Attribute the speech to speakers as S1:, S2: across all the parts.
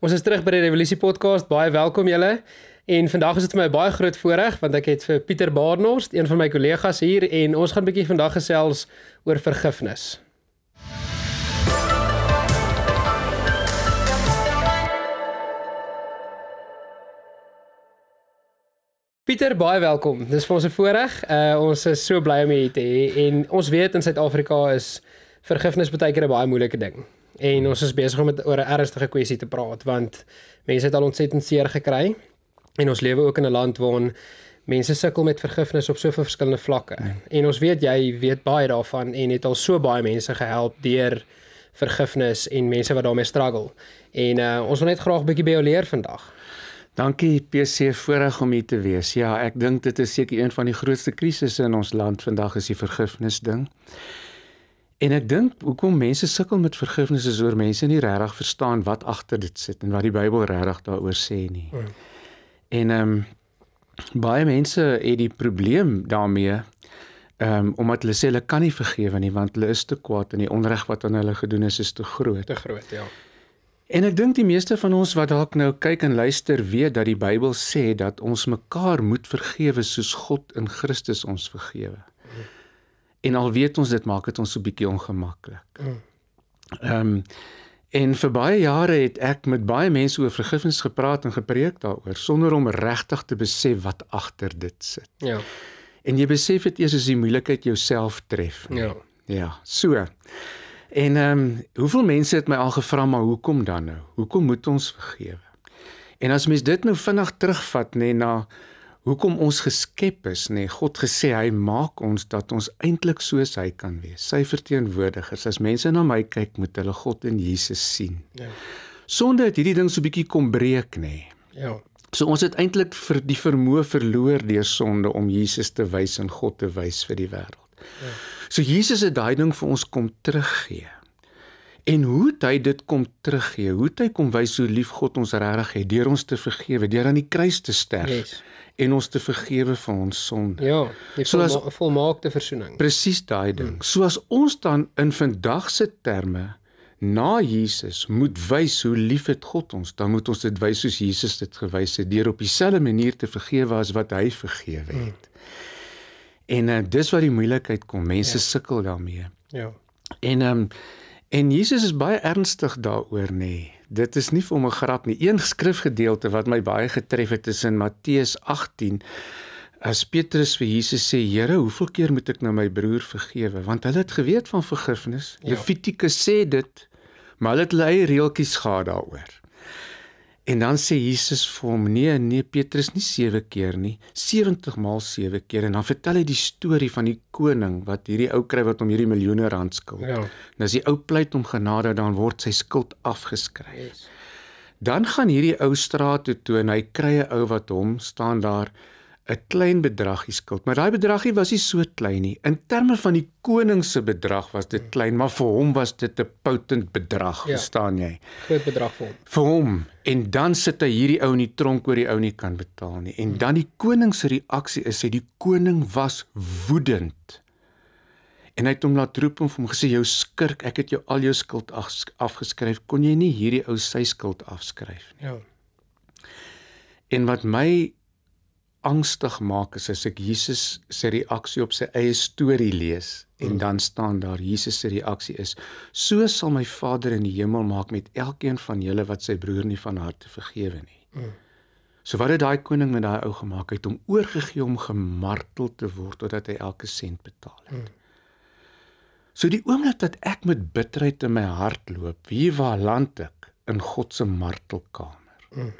S1: Ons is terug by die Revolusie Podcast. Baie welkom julle. En vandag is dit vir my baie groot voorreg want ek het vir Pieter Barnard, een van my kollegas hier en ons gaan 'n bietjie vandag gesels oor vergifnis. Pieter, baie welkom. Dis vir ons 'n voorreg. Uh ons is so bly om jy hier te hê en ons weet in Suid-Afrika is vergifnis baie keer 'n baie moeilike ding. En ons is besig om oor 'n ernstige kwessie te praat want mense het al ontsettend seer gekry en ons lewe ook in 'n land waarin mense sukkel met vergifnis op soveel verskillende vlakke. Nee. En ons weet jy weet baie daarvan en het al so baie mense gehelp deur vergifnis en mense wat daarmee struggle. En uh, ons wil net graag 'n bietjie by jou leer vandag.
S2: Dankie PC voorreg om hier te wees. Ja, ek dink dit is seker een van die grootste krisisse in ons land vandag is die vergifnis ding. En ek dink hoekom mense sukkel met vergifnis is oor mense nie regtig verstaan wat agter dit sit en wat die Bybel regtig daaroor sê nie. Mm. En ehm um, baie mense het die probleem daarmee ehm um, omdat hulle sê hulle kan nie vergewe nie want hulle is te kwaad en die onreg wat aan hulle gedoen is is te groot. Te groot, ja. En ek dink die meeste van ons wat dalk nou kyk en luister weet dat die Bybel sê dat ons mekaar moet vergewe soos God in Christus ons vergewe en al weet ons dit maak dit ons so bietjie ongemaklik. Mm. Ehm um, en vir baie jare het ek met baie mense oor vergifnis gepraat en gepreek daaroor sonder om regtig te besef wat agter dit sit. Ja. En jy besef dit eers as die moeilikheid jouself tref. Nie? Ja. Ja, so. En ehm um, hoeveel mense het my al gevra maar hoekom dan nou? Hoekom moet ons vergewe? En as mens dit nou vinnig terugvat nê na nou, hoekom ons geskep is, nê. Nee, God gesê hy maak ons dat ons eintlik soos hy kan wees. Sy verteenwoordigers. As mense na my kyk, moet hulle God in Jesus sien. Ja. Sonde het hierdie ding so bietjie kom breek, nê. Nee. Ja. So ons het eintlik vir die vermoë verloor deur sonde om Jesus te wys en God te wys vir die wêreld. Ja. So Jesus het daai ding vir ons kom teruggee. En hoe het hy dit kom teruggee? Hoe het hy kom wys hoe lief God ons regtig het deur ons te vergewe, deur aan die kruis te sterf yes. en ons te vergewe van ons sonde?
S1: Ja, die volma Soas, volmaakte versoening.
S2: Presies daai ding. Hmm. Soos ons dan in vandag se terme na Jesus moet wys hoe lief het God ons, dan moet ons dit wys soos Jesus dit gewys het deur op dieselfde manier te vergewe as wat hy vergewe hmm. het. Hmm. En uh, dis waar die moeilikheid kom. Mense ja. sukkel daarmee. Ja. En ehm um, En Jesus is baie ernstig daaroor nê. Nee. Dit is nie vir hom 'n grap nie. Een skrifgedeelte wat my baie getref het is in Matteus 18. As Petrus vir Jesus sê: "Here, hoeveel keer moet ek nou my broer vergewe?" Want hulle het geweet van vergifnis. Ja. Levitikus sê dit, maar hulle het hulle eie reeltjies gehad daaroor. En dan sê Jesus vir hom: "Nee, nee Petrus, nie 7 keer nie, 70 maal 7 keer." En dan vertel hy die storie van die koning wat hierdie ou kry wat hom hierdie miljoene rand skuld. Ja. En as die ou pleit om genade, dan word sy skuld afgeskryf. Yes. Dan gaan hierdie ou straat toe toe en hy kry 'n ou wat hom staan daar 'n klein bedragie skuld, maar daai bedragie was nie so klein nie. In terme van die koning se bedrag was dit hmm. klein, maar vir hom was dit 'n potent bedrag, ja, verstaan jy?
S1: Groot bedrag vir hom.
S2: Vir hom. En dan sit hy hierdie ou in die tronk oor die ou nie kan betaal nie. En hmm. dan die koning se reaksie is hy die koning was woedend. En hy het hom laat roep en hom gesê jou skurk, ek het jou al jou skuld afgeskryf. Kon jy nie hierdie ou sy skuld afskryf nie? Ja. En wat my angstig maak is as ek Jesus se reaksie op sy eie storie lees en mm. dan staan daar Jesus se reaksie is so sal my Vader in die hemel maak met elkeen van julle wat sy broer nie van harte vergewe nie. Mm. So wat het daai koning met daai ou gemaak het om oorgegee om gemartel te word totdat hy elke sent betaal
S1: het. Mm.
S2: So die oomblik dat ek met bitterheid in my hart loop, wie waar land ek in God se martelkamer. Mm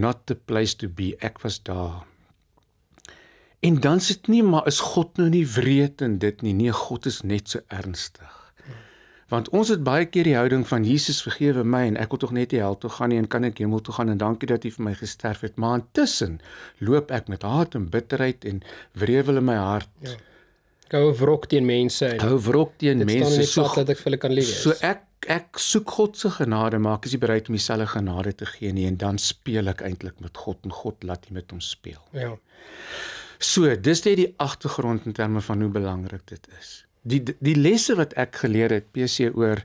S2: not the place to be. Ek was daar. En dan sit nie maar is God nou nie wreed en dit nie. Nee, God is net so ernstig. Want ons het baie keer die houding van Jesus vergewe my en ek wil tog net die hel toe gaan nie en kan ek hemel toe gaan en dankie dat U vir my gesterf het. Maar intussen loop ek met haat en bitterheid en wrevel in my hart. Ja. Ek hou wrok teen mense. Ek hou wrok teen mense so dat ek vir hulle kan lief wees. So ek ek soek God se genade, maar ek is nie bereid om myselfe genade te gee nie en dan speel ek eintlik met God en God laat hom met hom speel. Ja. So, dis net die agtergrond in terme van hoe belangrik dit is. Die die lesse wat ek geleer het PC oor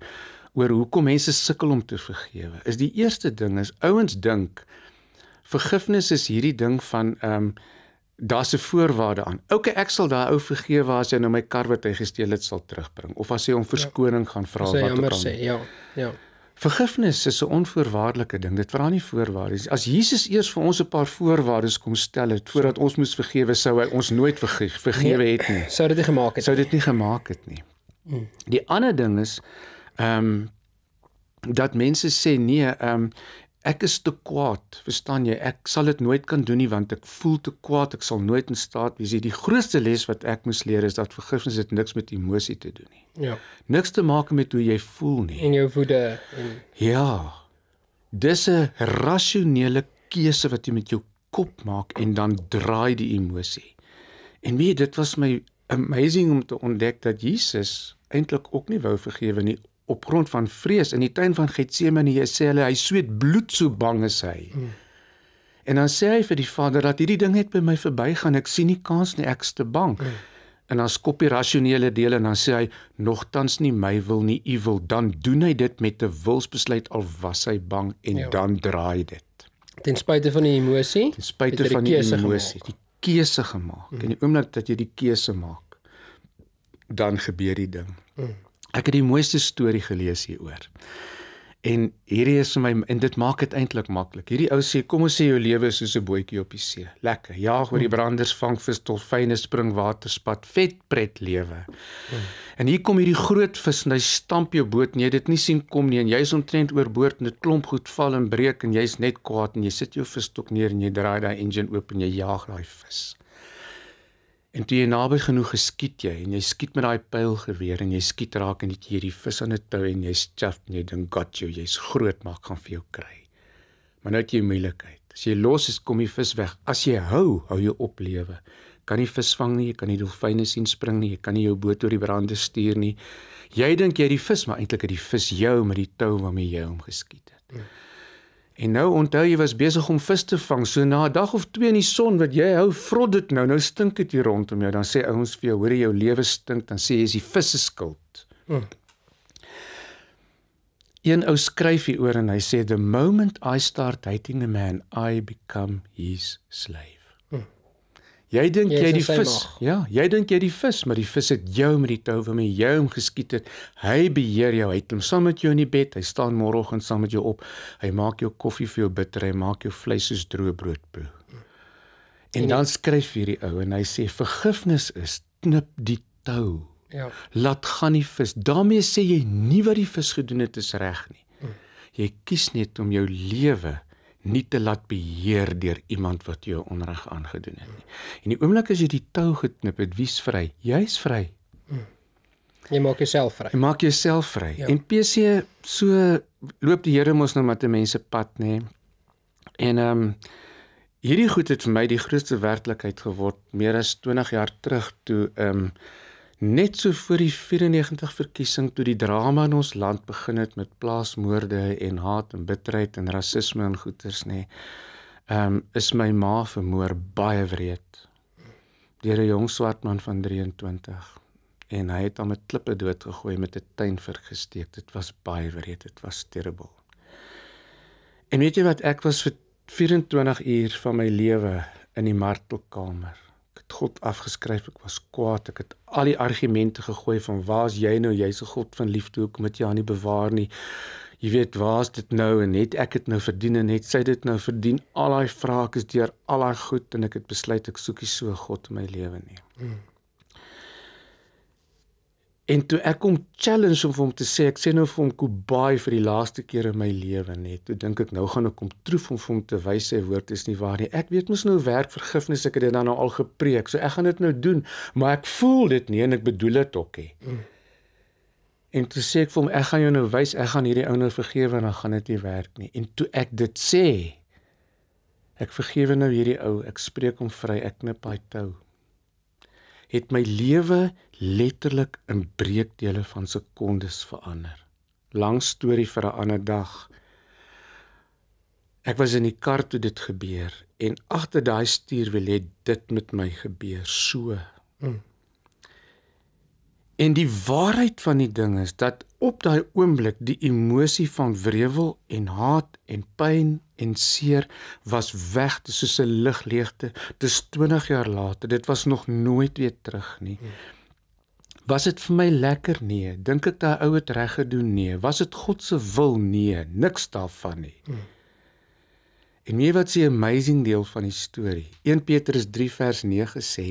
S2: oor hoekom mense sukkel om te vergewe. Is die eerste ding is ouens dink vergifnis is hierdie ding van ehm um, daar's 'n voorwaarde aan. Okay, ek sal daai ou vergewe waar as hy nou my kar wat hy gesteel het sal terugbring of as hy om ja. verskoning ja. gaan vra wat ook al. Jammer sê, ja, ja. Vergifnis is 'n onvoorwaardelike ding. Dit vra nie voorwaardes. As Jesus eers vir ons 'n paar voorwaardes kom stel het voordat ons moes vergewe, sou hy ons nooit vergif, vergewe het nie. Nee, sou dit nie gemaak het nie. Sou dit nie gemaak het nie. Mm. Die ander ding is ehm um, dat mense sê nee, ehm um, ek is te kwaad, verstaan jy? Ek sal dit nooit kan doen nie want ek voel te kwaad. Ek sal nooit in staat wees nie. Die grootste les wat ek moes leer is dat vergifnis dit niks met emosie te doen nie. Ja. Niks te maak met hoe jy voel nie.
S1: En jou woede en
S2: Ja. Dis 'n rasionele keuse wat jy met jou kop maak en dan draai die emosie. En weet, dit was my amazing om te ontdek dat Jesus eintlik ook nie wou vergewe nie op grond van vrees in die tuin van Getsemane sê hulle hy sweet bloed so bang is hy. Mm. En dan sê hy vir die Vader dat hierdie ding net by my verbygaan. Ek sien nie kans nie, ek's te bang. Mm. En dan skop hy rasionele dele en dan sê hy nogtans nie my wil nie, u wil. Dan doen hy dit met 'n wilsbesluit al was hy bang en ja. dan draai dit.
S1: Ten spyte van die emosie, ten spyte van die, die emosie, gemaakt.
S2: die keuse gemaak. Mm. En die oomblik dat jy die keuse maak, dan gebeur die ding. Mm. Ek het die mooiste storie gelees hieroor. En hierdie is vir my en dit maak dit eintlik maklik. Hierdie ou sê kom ons sê jou lewe is soos 'n bootjie op die see. Lekker. Jaag oor die hmm. branders, vang vis, dolfyne, spring water, spat, vet pret lewe. Mm. En hier kom hierdie groot vis en hy stamp jou boot. Nee, dit nie sien kom nie en jy is omtrent oorboord en dit klomp goed val en breek en jy's net kwaad en jy sit jou visstok neer en jy draai daai engine oop en jy jaag daai vis. En toe jy naby genoeg geskiet jy en jy skiet met daai pylgeweer en jy skiet raak en dit hierdie vis aan 'n tou en jy chef en jy dink God jou jy's groot maak gaan vir jou kry. Maar nou het jy moeilikheid. As jy los is kom die vis weg. As jy hou, hou jy op lewe. Kan nie vis vang nie, jy kan nie dolfyne sien spring nie, jy kan nie jou boot oor die brande stuur nie. Jy dink jy het die vis, maar eintlik het die vis jou met die tou waarmee jy hom geskiet het. Hmm. En nou onthou jy was besig om vis te vang, so na 'n dag of twee in die son wat jy hou, vrot dit nou. Nou stink dit hier rondom jou. Dan sê ouens vir jou, hoor jy jou lewe stink, dan sê jy is die vis se skuld. Hmm. Een ou skryf hier oor en hy sê the moment I start hating a man, I become his slave. Jy dink jy die vis, mag. ja, jy dink jy die vis, maar die vis het jou met die tou van my jou hom geskiet het. Hy beheer jou, hy klim saam met jou in die bed, hy staan môreoggend saam met jou op. Hy maak jou koffie vir jou bitter, hy maak jou vleis soos droë brood proe. En, en dan skryf hierdie ou en hy sê vergifnis is knip die tou. Ja. Laat gaan die vis. Daarmee sê jy nie wat die vis gedoen het is reg nie. Mm. Jy kies net om jou lewe nie te laat beheer deur iemand wat jou onreg aangedoen het nie. En die oomblik as jy die tou geknip het, wie's vry? Jy's vry.
S1: Hmm. Jy maak
S2: jouself vry. Jy maak jouself vry. Ja. En PC so loop die Here mos nou met mense pad, nê? En ehm um, hierdie goed het vir my die grootste werklikheid geword meer as 20 jaar terug toe ehm um, Net so voor die 94 verkiesing toe die drama in ons land begin het met plaasmoorde en haat en bitterheid en rasisme en goeters nê. Nee, ehm um, is my ma vermoor baie wreed. Deur 'n jong swart man van 23 en hy het hom met klippe doodgegooi met 'n tuin vergesteek. Dit was baie wreed, dit was terrible. En weet jy wat ek was vir 24 uur van my lewe in die martelkamer. Ek het God afgeskryf. Ek was kwaad. Ek het al die argumente gegooi van waar is jy nou? Jy's 'n God van liefde. Hoekom het jy haar nie bewaar nie? Jy weet waar's dit nou en net ek het nou verdien en net sy dit nou verdien. Al daai vrae is deur al haar goed en ek het besluit ek soekie so God in my lewe nie. Mm. En toe ek hom challenge om vir hom te sê, ek sê nou vir hom goodbye vir die laaste keer in my lewe net. Toe dink ek nou gaan ek hom troef om vir hom te wys sy woord is nie waar nie. Ek weet mos nou werk vergifnis, ek het dit dan nou al gepreek. So ek gaan dit nou doen, maar ek voel dit nie en ek bedoel dit ook nie. Mm. En toe sê ek vir hom, ek gaan jou nou wys, ek gaan hierdie ou nou vergewe en dan gaan dit nie werk nie. En toe ek dit sê, ek vergewe nou hierdie ou, ek spreek hom vry, ek knip hy tou. Het my lewe letterlik in breekdele van sekondes verander. Lang storie vir 'n ander dag. Ek was in die kar toe dit gebeur en agter daai stuurwiel het dit met my gebeur so. Mm. En die waarheid van die ding is dat op daai oomblik die emosie van wrevel en haat en pyn en seer was weg soos 'n ligleegte. Dis 20 jaar later. Dit was nog nooit weer terug nie. Mm. Was dit vir my lekker? Nee. Dink ek daai ou het reg gedoen? Nee. Was dit God se wil? Nee. Niks daarvan nie. Hmm. En nie wat se amazing deel van die storie. 1 Petrus 3 vers 9 sê: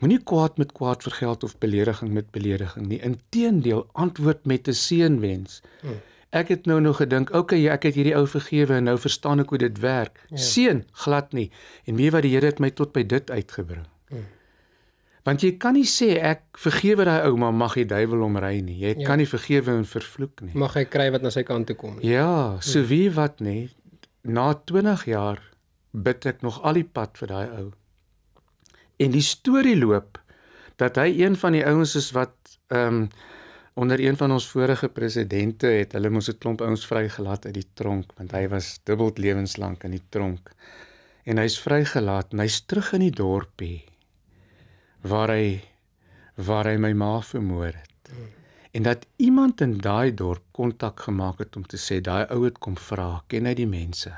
S2: Moenie kwaad met kwaad vergeld of belediging met belediging nie. Inteendeel, antwoord met 'n seënwens. Hmm. Ek het nou nog gedink, okay, ja, ek het hierdie ou vergewe en nou verstaan ek hoe dit werk. Ja. Seën glad nie. En nie wat die Here het my tot by dit uitgebring. Hmm. Want jy kan nie sê ek vergewe daai ouma mag die duiwel hom ry nie. Jy ja. kan nie vergewe en vervloek nie. Mag
S1: hy kry wat na sy kant toe kom nie.
S2: Ja, so hmm. wie wat nê. Na 20 jaar bid ek nog al die pad vir daai ou. En die storie loop dat hy een van die ouens is wat ehm um, onder een van ons vorige presidente het hulle mos 'n klomp ouens vrygelaat uit die tronk want hy was dubbel lewenslank in die tronk. En hy's vrygelaat en hy's terug in die dorpie waar hy waar hy my ma vermoor het. En dat iemand in daai dorp kontak gemaak het om te sê daai ou het kom vra, ken hy die mense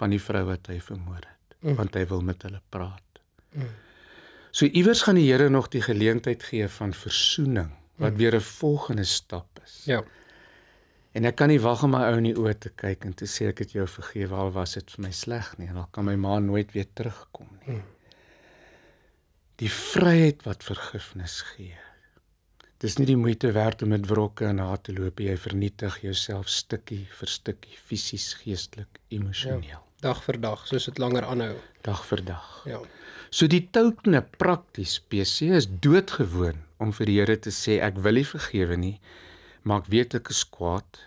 S2: van die vrou wat hy vermoor het, mm. want hy wil met hulle praat. Mm. So iewers gaan die Here nog die geleentheid gee van verzoening wat mm. weer 'n volgende stap is. Ja. En ek kan nie wag om my ou in die oë te kyk en te sê ek het jou vergewe al was dit vir my sleg nie en al kan my ma nooit weer terugkom nie. Mm die vryheid wat vergifnis gee. Dis nie die moeite werd om met wrokke en haat te loop, jy vernietig jouself stukkie vir stukkie fisies, geestelik, emosioneel.
S1: Ja, dag vir dag, soos dit langer aanhou.
S2: Dag vir dag. Ja. So die touknip prakties PC is doodgewoon om vir die Here te sê ek wil nie vergewe nie, maar ek weet ek is kwaad,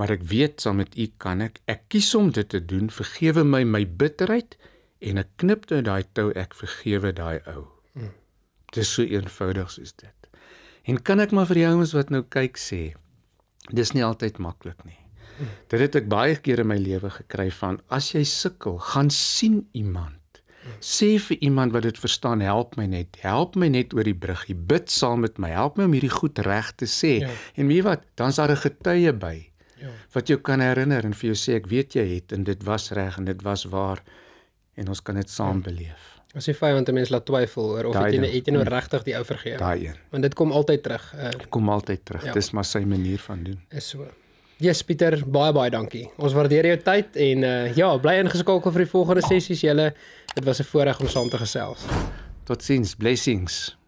S2: maar ek weet saam met U kan ek. Ek kies om dit te doen. Vergewe my my bitterheid en ek knip toe daai tou ek vergewe daai ou. Dis so eenvoudig soos dit. En kan ek maar vir die ouens wat nou kyk sê, dis nie altyd maklik nie. Dit het ek baie keer in my lewe gekry van as jy sukkel, gaan sien iemand. Sê vir iemand wat dit verstaan, help my net, help my net oor die brug, jy bid saam met my, help my om hierdie goed reg te sê. Ja. En weet wat, dan's daar 'n getuie by ja. wat jou kan herinner en vir jou sê ek weet jy het en dit was reg en dit was waar en ons kan dit saam ja. beleef. Ja. As jy vyand te mens
S1: laat twyfel oor of jy het jy nou regtig die ou vergeef. Daai een. Want dit kom altyd terug. Eh, dit
S2: uh, kom altyd terug. Ja. Dis maar sy manier van doen.
S1: Is so. Jesus Pieter, baie baie dankie. Ons waardeer jou tyd en uh, ja, bly ingeskakel vir die volgende sessies julle. Dit was 'n voorreg om saam te gesels.
S2: Totsiens, blessings.